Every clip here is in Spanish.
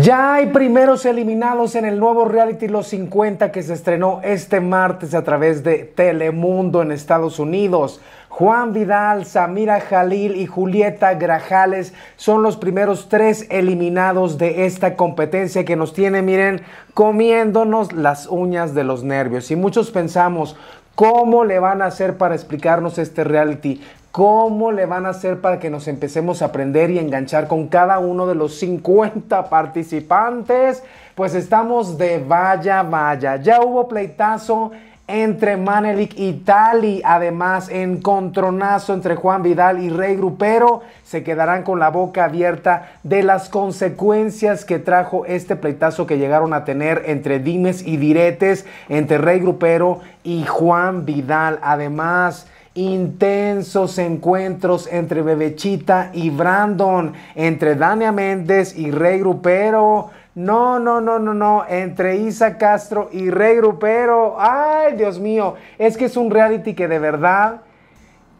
Ya hay primeros eliminados en el nuevo reality Los 50 que se estrenó este martes a través de Telemundo en Estados Unidos. Juan Vidal, Samira Jalil y Julieta Grajales son los primeros tres eliminados de esta competencia que nos tiene, miren, comiéndonos las uñas de los nervios. Y muchos pensamos, ¿Cómo le van a hacer para explicarnos este reality? ¿Cómo le van a hacer para que nos empecemos a aprender y enganchar con cada uno de los 50 participantes? Pues estamos de vaya, vaya. Ya hubo pleitazo entre Manelik y Tali. Además, encontronazo entre Juan Vidal y Rey Grupero. Se quedarán con la boca abierta de las consecuencias que trajo este pleitazo que llegaron a tener entre dimes y diretes entre Rey Grupero y Juan Vidal. Además, intensos encuentros entre Bebechita y Brandon, entre Dania Méndez y Rey Grupero. No, no, no, no, no, entre Isa Castro y Rey Grupero. Ay, Dios mío, es que es un reality que de verdad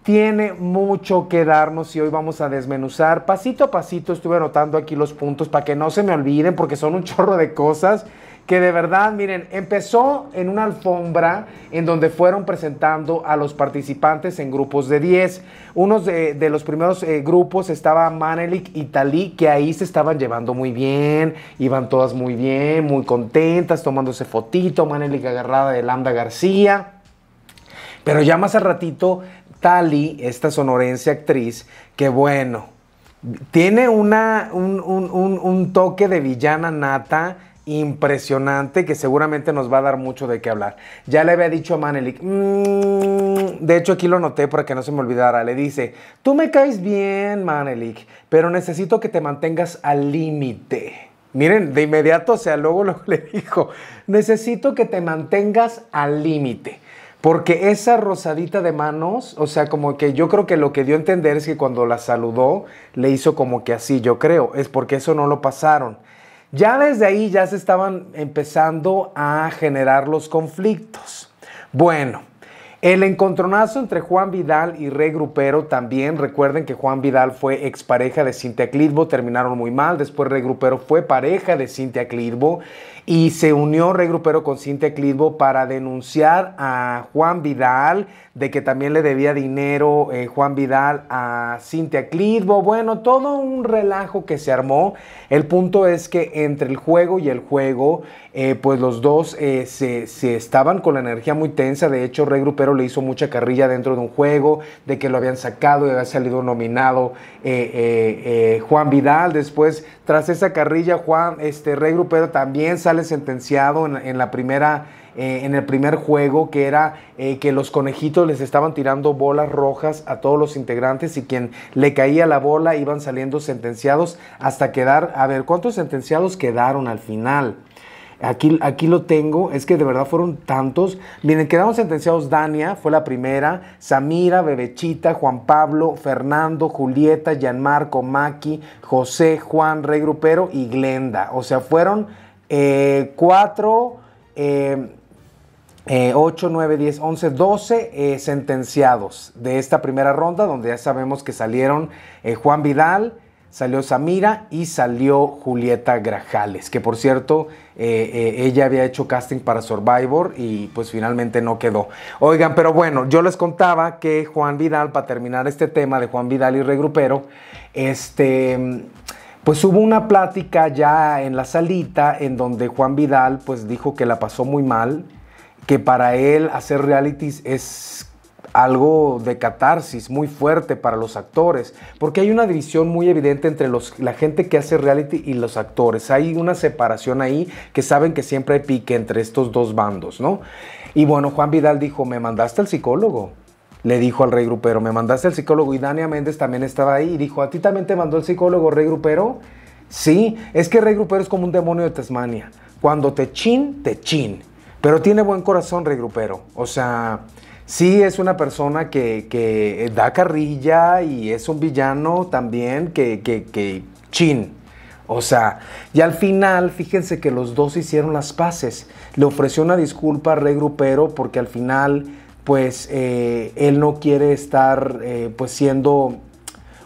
tiene mucho que darnos y hoy vamos a desmenuzar pasito a pasito. Estuve anotando aquí los puntos para que no se me olviden porque son un chorro de cosas que de verdad, miren, empezó en una alfombra en donde fueron presentando a los participantes en grupos de 10. Unos de, los primeros eh, grupos estaba Manelik y Talí, que ahí se estaban llevando muy bien, iban todas muy bien, muy contentas, tomándose fotito, Manelik agarrada de Lambda García. Pero ya más al ratito, Tali, esta sonorense actriz, que bueno, tiene una, un toque de villana nata impresionante que seguramente nos va a dar mucho de qué hablar. Ya le había dicho a Manelik, mm, de hecho aquí lo noté para que no se me olvidara, le dice, tú me caes bien Manelik, pero necesito que te mantengas al límite. Miren, de inmediato, o sea, luego, luego le dijo, necesito que te mantengas al límite. Porque esa rosadita de manos, o sea, como que yo creo que lo que dio a entender es que cuando la saludó, le hizo como que así, yo creo, es porque eso no lo pasaron. Ya desde ahí ya se estaban empezando a generar los conflictos. Bueno, el encontronazo entre Juan Vidal y Rey Grupero también. Recuerden que Juan Vidal fue expareja de Cintia Clitbo, terminaron muy mal. Después Rey Grupero fue pareja de Cintia Clitbo y se unió Rey Grupero con Cintia Clitbo para denunciar a Juan Vidal de que también le debía dinero eh, Juan Vidal a Cintia Clitbo. Bueno, todo un relajo que se armó. El punto es que entre el juego y el juego, eh, pues los dos eh, se, se estaban con la energía muy tensa. De hecho, Rey le hizo mucha carrilla dentro de un juego, de que lo habían sacado y había salido nominado eh, eh, eh, Juan Vidal. Después, tras esa carrilla, Juan este, Rey también sale sentenciado en, la primera... en el primer juego, que era que los conejitos les estaban tirando bolas rojas a todos los integrantes y quien le caía la bola iban saliendo sentenciados hasta quedar, a ver, ¿cuántos sentenciados quedaron al final? Aquí, aquí lo tengo, es que de verdad fueron tantos. Miren, quedaron sentenciados Dania, fue la primera, Samira, Bebechita, Juan Pablo, Fernando, Julieta, Gianmarco, Maki, José, Juan, Rey Grupero y Glenda. O sea, fueron eh, cuatro, eh, eh, ocho, nueve, diez, once, doce sentenciados de esta primera ronda, donde ya sabemos que salieron Juan Vidal, salió Samira y salió Julieta Grajales, que por cierto, eh, eh, ella había hecho casting para Survivor y pues finalmente no quedó. Oigan, pero bueno, yo les contaba que Juan Vidal, para terminar este tema de Juan Vidal y Regrupero, este... Pues hubo una plática ya en la salita en donde Juan Vidal pues dijo que la pasó muy mal, que para él hacer realities es algo de catarsis muy fuerte para los actores, porque hay una división muy evidente entre los, la gente que hace reality y los actores. Hay una separación ahí que saben que siempre hay pique entre estos dos bandos, ¿no? Y bueno, Juan Vidal dijo, me mandaste al psicólogo. Le dijo al rey grupero, me mandaste al psicólogo. Y Dania Méndez también estaba ahí y dijo, ¿a ti también te mandó el psicólogo, rey grupero? Sí, es que rey grupero es como un demonio de Tasmania. Cuando te chin, te chin. Pero tiene buen corazón, rey grupero. O sea, sí es una persona que, da carrilla y es un villano también que, chin. O sea, y al final, fíjense que los dos hicieron las paces. Le ofreció una disculpa al regrupero porque al final, pues, eh, él no quiere estar, eh, pues, siendo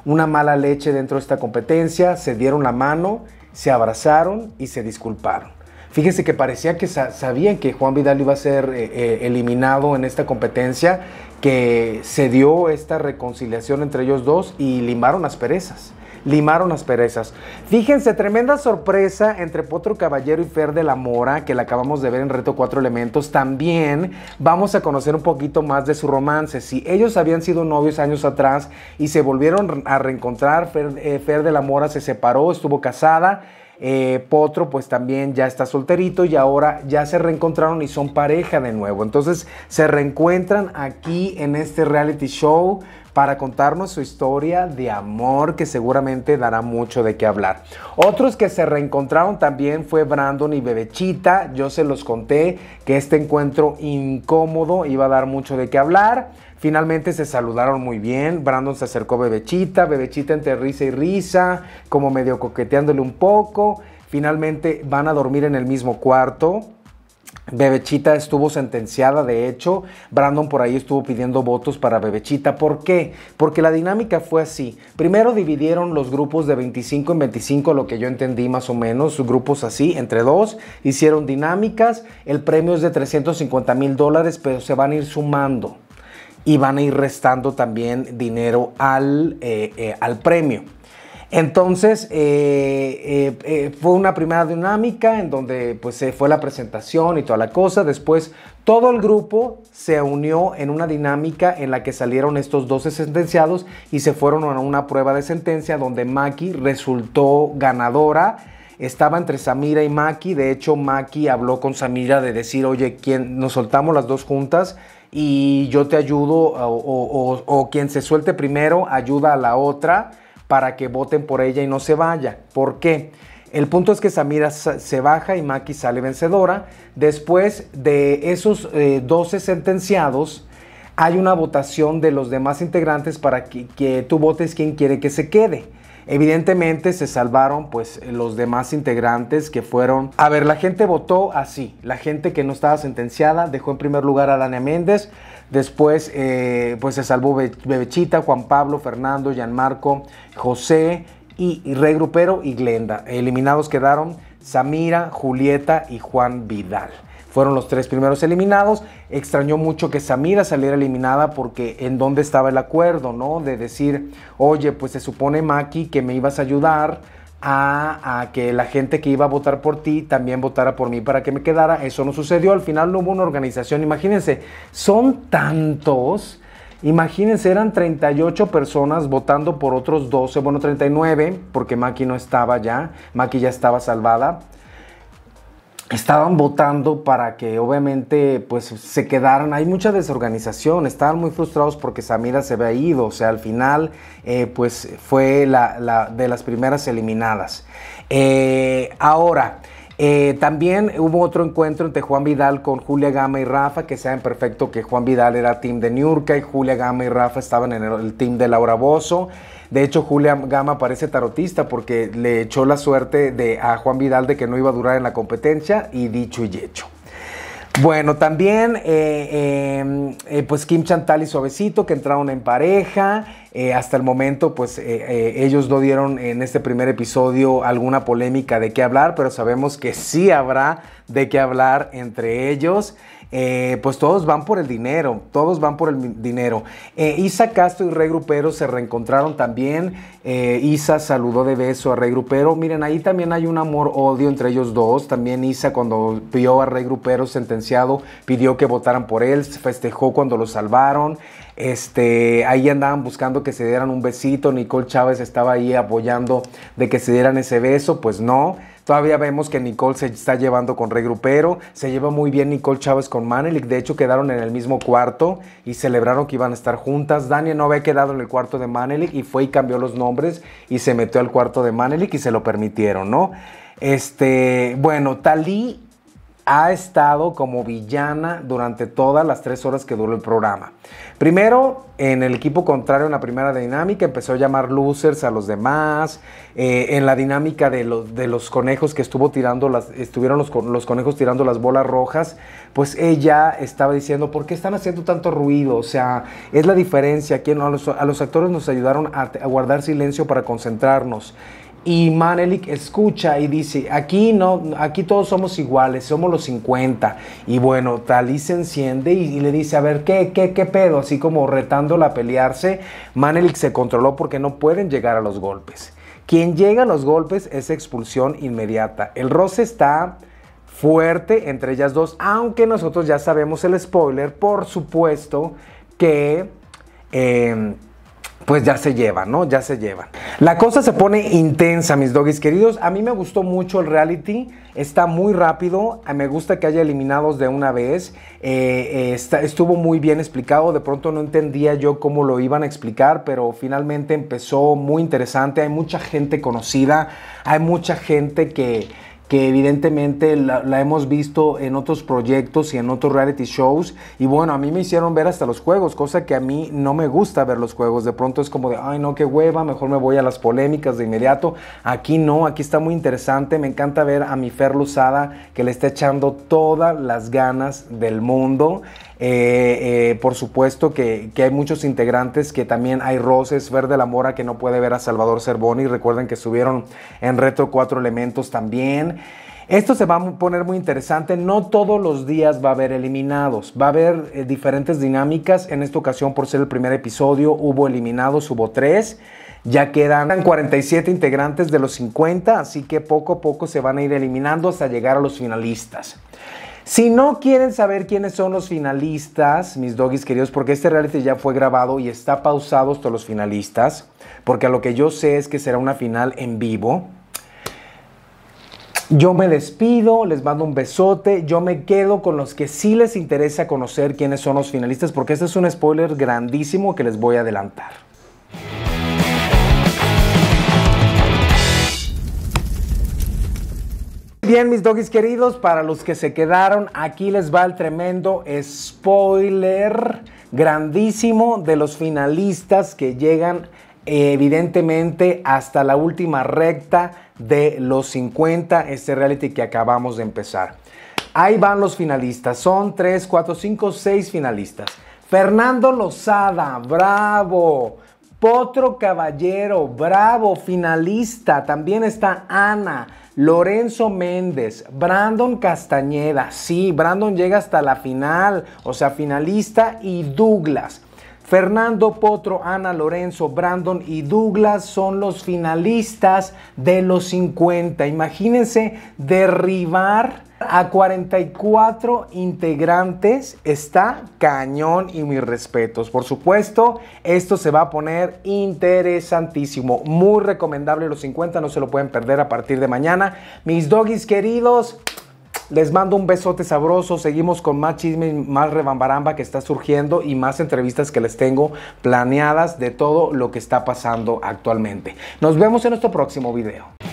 una mala leche dentro de esta competencia. Se dieron la mano, se abrazaron y se disculparon. Fíjense que parecía que sabían que Juan Vidal iba a ser eh, eh, eliminado en esta competencia, que se dio esta reconciliación entre ellos dos y limaron las perezas. Limaron las perezas. Fíjense, tremenda sorpresa entre Potro Caballero y Fer de la Mora, que la acabamos de ver en Reto Cuatro Elementos. También vamos a conocer un poquito más de su romance. Si ellos habían sido novios años atrás y se volvieron a reencontrar, eh, Fer de la Mora se separó, estuvo casada. Eh, Potro pues también ya está solterito y ahora ya se reencontraron y son pareja de nuevo. Entonces se reencuentran aquí en este reality show para contarnos su historia de amor que seguramente dará mucho de qué hablar. Otros que se reencontraron también fue Brandon y Bebechita. Yo se los conté que este encuentro incómodo iba a dar mucho de qué hablar. Finalmente se saludaron muy bien. Brandon se acercó a Bebechita, Bebechita entre risa y risa, como medio coqueteándole un poco. Finalmente van a dormir en el mismo cuarto. Bebechita estuvo sentenciada, de hecho, Brandon por ahí estuvo pidiendo votos para Bebechita. ¿Por qué? Porque la dinámica fue así. Primero dividieron los grupos de 25 en 25, lo que yo entendí más o menos, grupos así, entre dos, hicieron dinámicas, el premio es de 350 mil dólares, pero se van a ir sumando y van a ir restando también dinero al, eh, eh, al premio. Entonces, eh, eh, eh, fue una primera dinámica en donde pues, se fue la presentación y toda la cosa. Después, todo el grupo se unió en una dinámica en la que salieron estos 12 sentenciados y se fueron a una prueba de sentencia donde Maki resultó ganadora. Estaba entre Samira y Maki. De hecho, Maki habló con Samira de decir, oye, ¿quién? nos soltamos las dos juntas y yo te ayudo o, o quien se suelte primero ayuda a la otra para que voten por ella y no se vaya. ¿Por qué? El punto es que Samira se baja y Maki sale vencedora. Después de esos 12 eh, sentenciados, hay una votación de los demás integrantes para que, que tú votes quién quiere que se quede. Evidentemente se salvaron pues los demás integrantes que fueron... A ver, la gente votó así. La gente que no estaba sentenciada dejó en primer lugar a Dania Méndez. Después, eh, pues se salvó Bebechita, Juan Pablo, Fernando, Gianmarco, José y, y Grupero y Glenda. Eliminados quedaron Samira, Julieta y Juan Vidal. Fueron los tres primeros eliminados. Extrañó mucho que Samira saliera eliminada porque en dónde estaba el acuerdo, ¿no? De decir, oye, pues se supone Maki que me ibas a ayudar a, que la gente que iba a votar por ti también votara por mí para que me quedara. Eso no sucedió, al final no hubo una organización. Imagínense, son tantos. Imagínense, eran 38 personas votando por otros 12, bueno, 39, porque Maki no estaba ya, Maki ya estaba salvada estaban votando para que obviamente pues se quedaran, hay mucha desorganización, estaban muy frustrados porque Samira se había ido, o sea, al final eh, pues fue la, de las primeras eliminadas. Eh, ahora, eh, también hubo otro encuentro entre Juan Vidal con Julia Gama y Rafa, que saben perfecto que Juan Vidal era team de Niurka y Julia Gama y Rafa estaban en el team de Laura Bozo. De hecho, Julia Gama parece tarotista porque le echó la suerte de, a Juan Vidal de que no iba a durar en la competencia y dicho y hecho. Bueno, también eh, eh, pues Kim Chantal y Suavecito que entraron en pareja. Eh, hasta el momento, pues eh, eh, ellos no dieron en este primer episodio alguna polémica de qué hablar, pero sabemos que sí habrá de qué hablar entre ellos. pues todos van por el dinero, todos van por el dinero. Isa Castro y Rey Grupero se reencontraron también. Isa saludó de beso a Rey Grupero. Miren, ahí también hay un amor-odio entre ellos dos. También Isa cuando vio a Rey Grupero sentenciado pidió que votaran por él, festejó cuando lo salvaron. Este, ahí andaban buscando que se dieran un besito, Nicole Chávez estaba ahí apoyando de que se dieran ese beso, pues no. Todavía vemos que Nicole se está llevando con Regrupero, se lleva muy bien Nicole Chávez con Manelik, de hecho quedaron en el mismo cuarto y celebraron que iban a estar juntas. daniel no había quedado en el cuarto de Manelik y fue y cambió los nombres y se metió al cuarto de Manelik y se lo permitieron, ¿no? Este, bueno, Talí ha estado como villana durante todas las tres horas que duró el programa. Primero, en el equipo contrario, en la primera dinámica, empezó a llamar losers a los demás. Eh, en la dinámica de los, conejos que estuvo tirando las, estuvieron los, conejos tirando las bolas rojas, pues ella estaba diciendo, ¿por qué están haciendo tanto ruido? O sea, es la diferencia. a, los, actores nos ayudaron a guardar silencio para concentrarnos. Y Manelik escucha y dice, aquí no, aquí todos somos iguales, somos los 50. Y bueno, talis se enciende y, le dice, a ver, ¿qué, qué, qué pedo? Así como retándola a pelearse, Manelik se controló porque no pueden llegar a los golpes. Quien llega a los golpes es expulsión inmediata. El roce está fuerte entre ellas dos, aunque nosotros ya sabemos el spoiler, por supuesto, que... Eh, pues ya se llevan, ¿no? Ya se llevan. La cosa se pone intensa, mis doggies queridos. A mí me gustó mucho el reality. Está muy rápido. Ah, me gusta que haya eliminados de una vez. Eh, eh, estuvo muy bien explicado. De pronto no entendía yo cómo lo iban a explicar, pero finalmente empezó muy interesante. Hay mucha gente conocida. Hay mucha gente que que evidentemente la, hemos visto en otros proyectos y en otros reality shows. Y bueno, a mí me hicieron ver hasta los juegos, cosa que a mí no me gusta ver los juegos. De pronto es como de, ay no, qué hueva, mejor me voy a las polémicas de inmediato. Aquí no, aquí está muy interesante. Me encanta ver a mi Fer Luzada que le está echando todas las ganas del mundo. Eh, eh, por supuesto que, hay muchos integrantes que también hay roces. Verde la Mora que no puede ver a Salvador Cervoni. Recuerden que subieron en retro Cuatro Elementos también. Esto se va a poner muy interesante. No todos los días va a haber eliminados. Va a haber eh, diferentes dinámicas. En esta ocasión, por ser el primer episodio, hubo eliminados, hubo tres. Ya quedan 47 integrantes de los 50, así que poco a poco se van a ir eliminando hasta llegar a los finalistas. Si no quieren saber quiénes son los finalistas, mis doggies queridos, porque este reality ya fue grabado y está pausado hasta los finalistas, porque a lo que yo sé es que será una final en vivo. Yo me despido, les mando un besote, yo me quedo con los que sí les interesa conocer quiénes son los finalistas, porque este es un spoiler grandísimo que les voy a adelantar. Bien, mis doggies queridos, para los que se quedaron, aquí les va el tremendo spoiler grandísimo de los finalistas que llegan evidentemente hasta la última recta de los 50, este reality que acabamos de empezar. Ahí van los finalistas, son 3, 4, 5, 6 finalistas. Fernando Lozada, bravo. Potro Caballero, bravo, finalista. También está Ana, Lorenzo Méndez, Brandon Castañeda. Sí, Brandon llega hasta la final, o sea, finalista y Douglas. Fernando Potro, Ana Lorenzo, Brandon y Douglas son los finalistas de los 50. Imagínense derribar a 44 integrantes está cañón y mis respetos. Por supuesto, esto se va a poner interesantísimo. Muy recomendable los 50, no se lo pueden perder a partir de mañana. Mis doggies queridos, les mando un besote sabroso. Seguimos con más chisme, más rebambaramba que está surgiendo y más entrevistas que les tengo planeadas de todo lo que está pasando actualmente. Nos vemos en nuestro próximo video.